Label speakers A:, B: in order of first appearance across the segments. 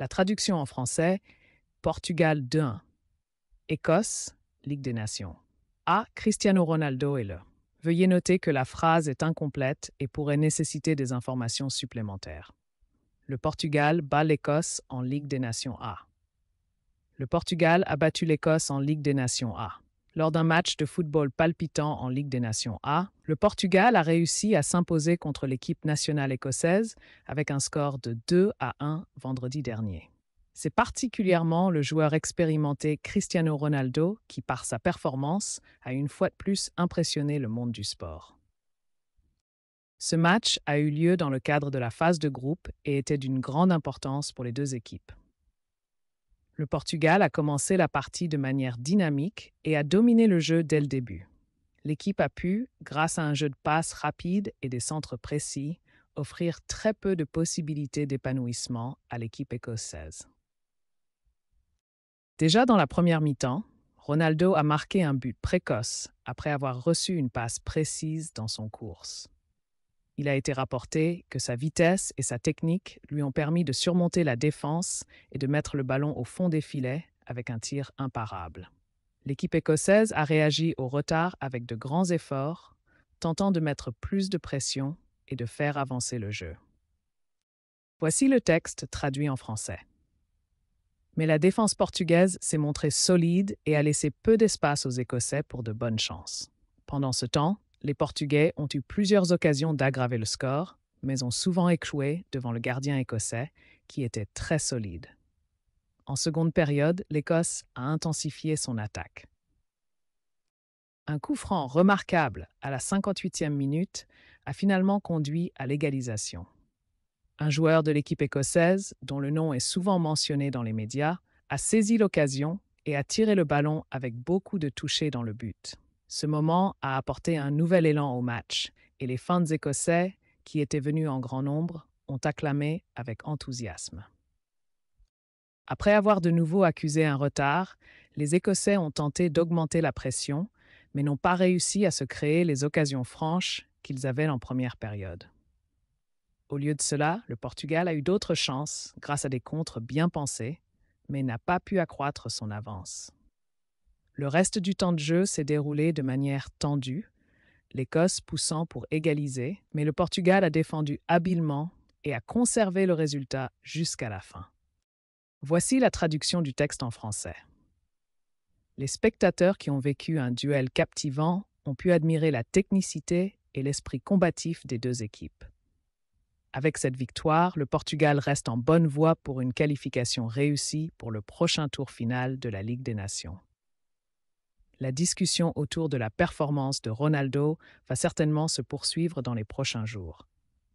A: La traduction en français, Portugal 2 Écosse, Ligue des Nations. A, Cristiano Ronaldo est le ». Veuillez noter que la phrase est incomplète et pourrait nécessiter des informations supplémentaires. Le Portugal bat l'Écosse en Ligue des Nations A. Le Portugal a battu l'Écosse en Ligue des Nations A. Lors d'un match de football palpitant en Ligue des Nations A, le Portugal a réussi à s'imposer contre l'équipe nationale écossaise avec un score de 2 à 1 vendredi dernier. C'est particulièrement le joueur expérimenté Cristiano Ronaldo qui, par sa performance, a une fois de plus impressionné le monde du sport. Ce match a eu lieu dans le cadre de la phase de groupe et était d'une grande importance pour les deux équipes. Le Portugal a commencé la partie de manière dynamique et a dominé le jeu dès le début. L'équipe a pu, grâce à un jeu de passes rapide et des centres précis, offrir très peu de possibilités d'épanouissement à l'équipe écossaise. Déjà dans la première mi-temps, Ronaldo a marqué un but précoce après avoir reçu une passe précise dans son course. Il a été rapporté que sa vitesse et sa technique lui ont permis de surmonter la défense et de mettre le ballon au fond des filets avec un tir imparable. L'équipe écossaise a réagi au retard avec de grands efforts, tentant de mettre plus de pression et de faire avancer le jeu. Voici le texte traduit en français. Mais la défense portugaise s'est montrée solide et a laissé peu d'espace aux Écossais pour de bonnes chances. Pendant ce temps, les Portugais ont eu plusieurs occasions d'aggraver le score, mais ont souvent échoué devant le gardien écossais, qui était très solide. En seconde période, l'Écosse a intensifié son attaque. Un coup franc remarquable à la 58e minute a finalement conduit à l'égalisation. Un joueur de l'équipe écossaise, dont le nom est souvent mentionné dans les médias, a saisi l'occasion et a tiré le ballon avec beaucoup de touchés dans le but. Ce moment a apporté un nouvel élan au match et les fans écossais, qui étaient venus en grand nombre, ont acclamé avec enthousiasme. Après avoir de nouveau accusé un retard, les Écossais ont tenté d'augmenter la pression, mais n'ont pas réussi à se créer les occasions franches qu'ils avaient en première période. Au lieu de cela, le Portugal a eu d'autres chances grâce à des contres bien pensés, mais n'a pas pu accroître son avance. Le reste du temps de jeu s'est déroulé de manière tendue, l'Écosse poussant pour égaliser, mais le Portugal a défendu habilement et a conservé le résultat jusqu'à la fin. Voici la traduction du texte en français. Les spectateurs qui ont vécu un duel captivant ont pu admirer la technicité et l'esprit combatif des deux équipes. Avec cette victoire, le Portugal reste en bonne voie pour une qualification réussie pour le prochain tour final de la Ligue des Nations la discussion autour de la performance de Ronaldo va certainement se poursuivre dans les prochains jours.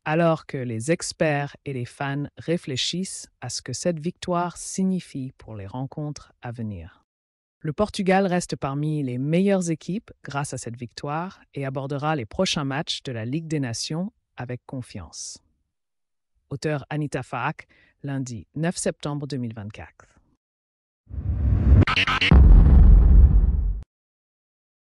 A: Alors que les experts et les fans réfléchissent à ce que cette victoire signifie pour les rencontres à venir. Le Portugal reste parmi les meilleures équipes grâce à cette victoire et abordera les prochains matchs de la Ligue des Nations avec confiance. Auteur Anita Faak, lundi 9 septembre 2024.